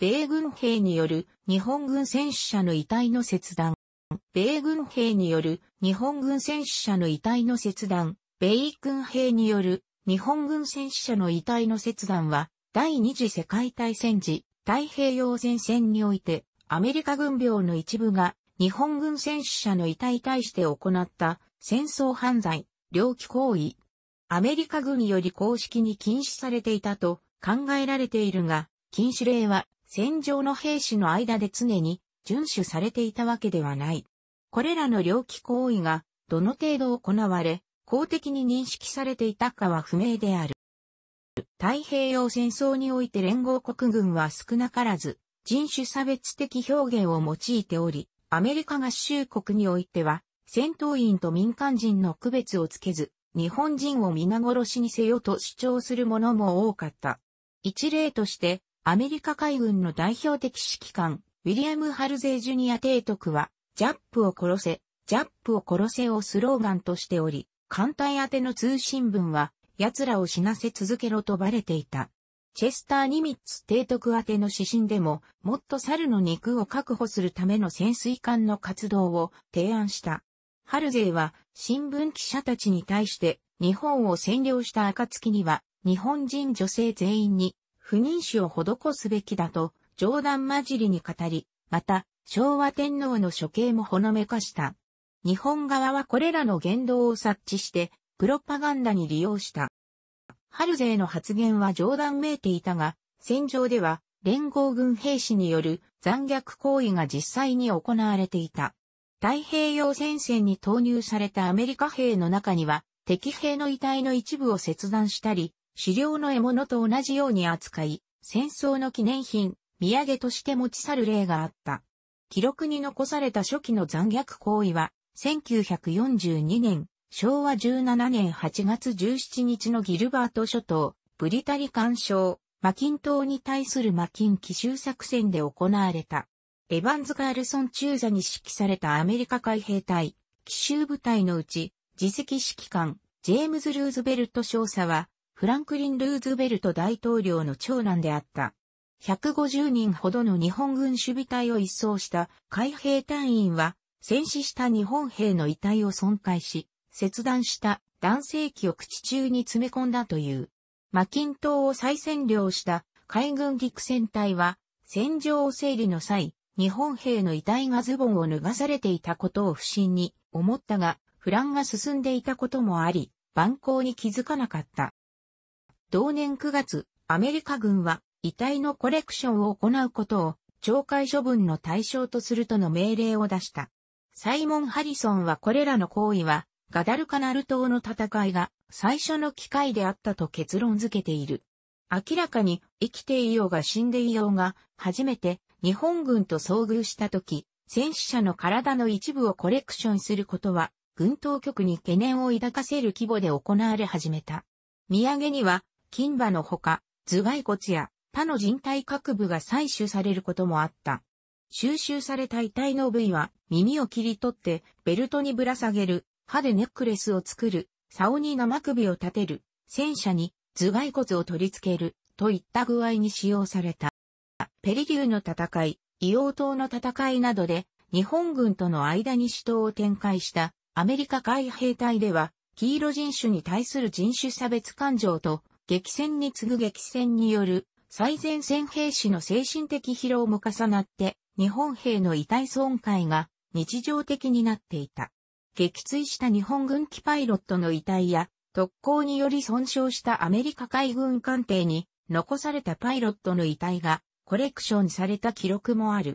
米軍兵による日本軍戦死者の遺体の切断。米軍兵による日本軍戦死者の遺体の切断。米軍兵による日本軍戦死者の遺体の切断は、第二次世界大戦時、太平洋戦線において、アメリカ軍病の一部が、日本軍戦死者の遺体に対して行った戦争犯罪、猟奇行為。アメリカ軍より公式に禁止されていたと考えられているが、禁止令は戦場の兵士の間で常に遵守されていたわけではない。これらの猟奇行為がどの程度行われ、公的に認識されていたかは不明である。太平洋戦争において連合国軍は少なからず人種差別的表現を用いており、アメリカ合衆国においては戦闘員と民間人の区別をつけず、日本人を皆殺しにせよと主張する者も多かった。一例として、アメリカ海軍の代表的指揮官、ウィリアム・ハルゼイ・ジュニア提督は、ジャップを殺せ、ジャップを殺せをスローガンとしており、艦隊宛ての通信文は、奴らを死なせ続けろとバレていた。チェスター・ニミッツ提督宛ての指針でも、もっと猿の肉を確保するための潜水艦の活動を提案した。ハルゼイは、新聞記者たちに対して、日本を占領した暁には、日本人女性全員に、不妊死を施すべきだと、冗談交じりに語り、また、昭和天皇の処刑もほのめかした。日本側はこれらの言動を察知して、プロパガンダに利用した。春勢の発言は冗談めいていたが、戦場では連合軍兵士による残虐行為が実際に行われていた。太平洋戦線に投入されたアメリカ兵の中には、敵兵の遺体の一部を切断したり、狩猟の獲物と同じように扱い、戦争の記念品、土産として持ち去る例があった。記録に残された初期の残虐行為は、1942年、昭和17年8月17日のギルバート諸島、ブリタリ干渉、マキン島に対するマキン奇襲作戦で行われた。エヴァンズ・ガールソン中座に指揮されたアメリカ海兵隊、奇襲部隊のうち、自責指揮官、ジェームズ・ルーズベルト少佐は、フランクリン・ルーズベルト大統領の長男であった。150人ほどの日本軍守備隊を一掃した海兵隊員は、戦死した日本兵の遺体を損壊し、切断した男性器を口中に詰め込んだという。マキン島を再占領した海軍陸戦隊は、戦場を整理の際、日本兵の遺体がズボンを脱がされていたことを不審に思ったが、不乱が進んでいたこともあり、蛮行に気づかなかった。同年9月、アメリカ軍は遺体のコレクションを行うことを懲戒処分の対象とするとの命令を出した。サイモン・ハリソンはこれらの行為はガダルカナル島の戦いが最初の機会であったと結論付けている。明らかに生きていようが死んでいようが初めて日本軍と遭遇した時、戦死者の体の一部をコレクションすることは軍当局に懸念を抱かせる規模で行われ始めた。土産には金歯のほか、頭蓋骨や他の人体各部が採取されることもあった。収集された遺体の部位は耳を切り取ってベルトにぶら下げる、歯でネックレスを作る、竿に生首を立てる、戦車に頭蓋骨を取り付けるといった具合に使用された。ペリリューの戦い、硫黄島の戦いなどで日本軍との間に死闘を展開したアメリカ海兵隊では黄色人種に対する人種差別感情と激戦に次ぐ激戦による最前線兵士の精神的疲労も重なって、日本兵の遺体損壊が日常的になっていた。撃墜した日本軍機パイロットの遺体や、特攻により損傷したアメリカ海軍艦艇に残されたパイロットの遺体がコレクションされた記録もある。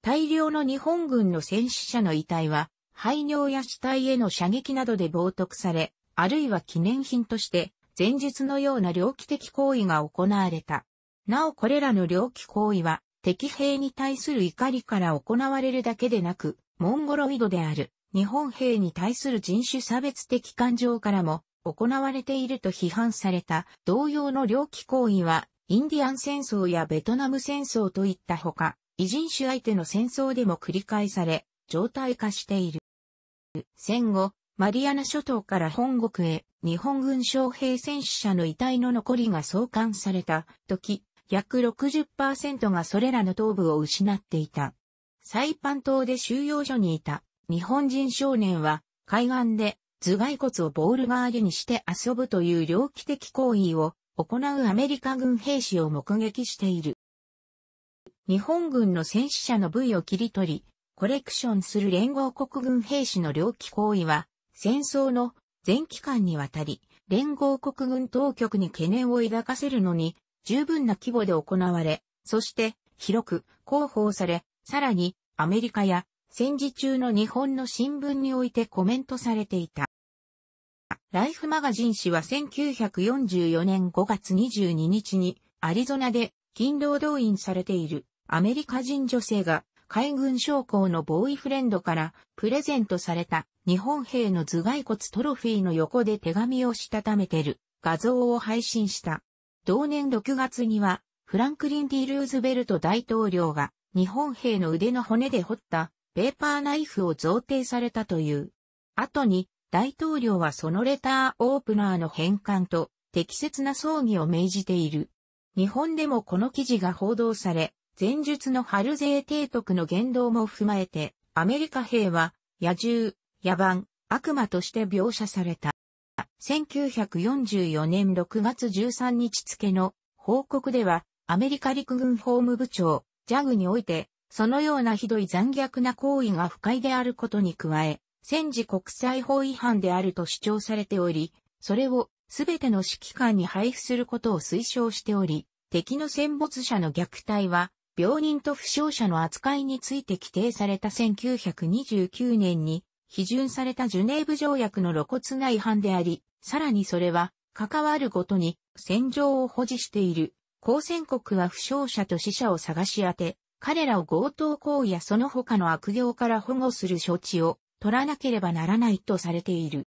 大量の日本軍の戦死者の遺体は、排尿や死体への射撃などで冒涜され、あるいは記念品として前述のような猟奇的行為が行われた。なおこれらの猟奇行為は、敵兵に対する怒りから行われるだけでなく、モンゴロイドである日本兵に対する人種差別的感情からも行われていると批判された同様の猟奇行為はインディアン戦争やベトナム戦争といったほか、異人種相手の戦争でも繰り返され、常態化している。戦後、マリアナ諸島から本国へ日本軍将兵戦死者の遺体の残りが送還された時、約60%がそれらの頭部を失っていた。サイパン島で収容所にいた日本人少年は海岸で頭蓋骨をボール代わりにして遊ぶという猟奇的行為を行うアメリカ軍兵士を目撃している。日本軍の戦死者の部位を切り取り、コレクションする連合国軍兵士の猟奇行為は戦争の全期間にわたり、連合国軍当局に懸念を抱かせるのに、十分な規模で行われ、そして広く広報され、さらにアメリカや戦時中の日本の新聞においてコメントされていた。ライフマガジン誌は1944年5月22日にアリゾナで勤労動員されているアメリカ人女性が海軍将校のボーイフレンドからプレゼントされた日本兵の頭蓋骨トロフィーの横で手紙をしたためてる画像を配信した。同年6月にはフランクリン・ディ・ルーズベルト大統領が日本兵の腕の骨で掘ったペーパーナイフを贈呈されたという。後に大統領はそのレターオープナーの返還と適切な葬儀を命じている。日本でもこの記事が報道され、前述の春税提督の言動も踏まえて、アメリカ兵は、野獣、野蛮、悪魔として描写された。1944年6月13日付の報告では、アメリカ陸軍法務部長、ジャグにおいて、そのようなひどい残虐な行為が不快であることに加え、戦時国際法違反であると主張されており、それをすべての指揮官に配布することを推奨しており、敵の戦没者の虐待は病人と負傷者の扱いについて規定された1929年に、批准されたジュネーブ条約の露骨な違反であり、さらにそれは、関わるごとに、戦場を保持している、交戦国は負傷者と死者を探し当て、彼らを強盗行為やその他の悪行から保護する処置を取らなければならないとされている。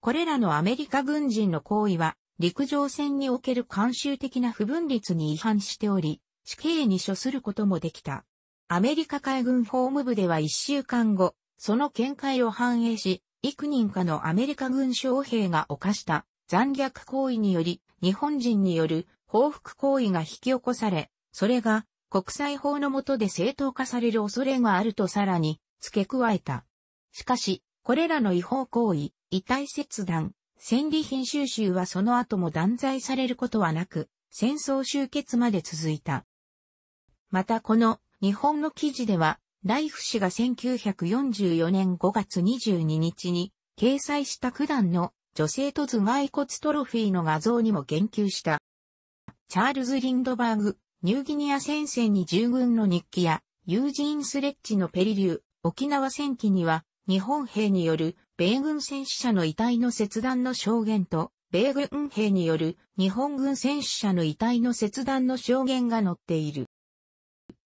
これらのアメリカ軍人の行為は、陸上戦における慣習的な不分率に違反しており、死刑に処することもできた。アメリカ海軍法務部では一週間後、その見解を反映し、幾人かのアメリカ軍将兵が犯した残虐行為により、日本人による報復行為が引き起こされ、それが国際法の下で正当化される恐れがあるとさらに付け加えた。しかし、これらの違法行為、遺体切断、戦利品収集はその後も断罪されることはなく、戦争終結まで続いた。またこの日本の記事では、ライフ氏が1944年5月22日に掲載した九段の女性と頭蓋骨トロフィーの画像にも言及した。チャールズ・リンドバーグ、ニューギニア戦線に従軍の日記や、ユージーン・スレッジのペリリュー、沖縄戦記には、日本兵による米軍戦死者の遺体の切断の証言と、米軍兵による日本軍戦死者の遺体の切断の証言が載っている。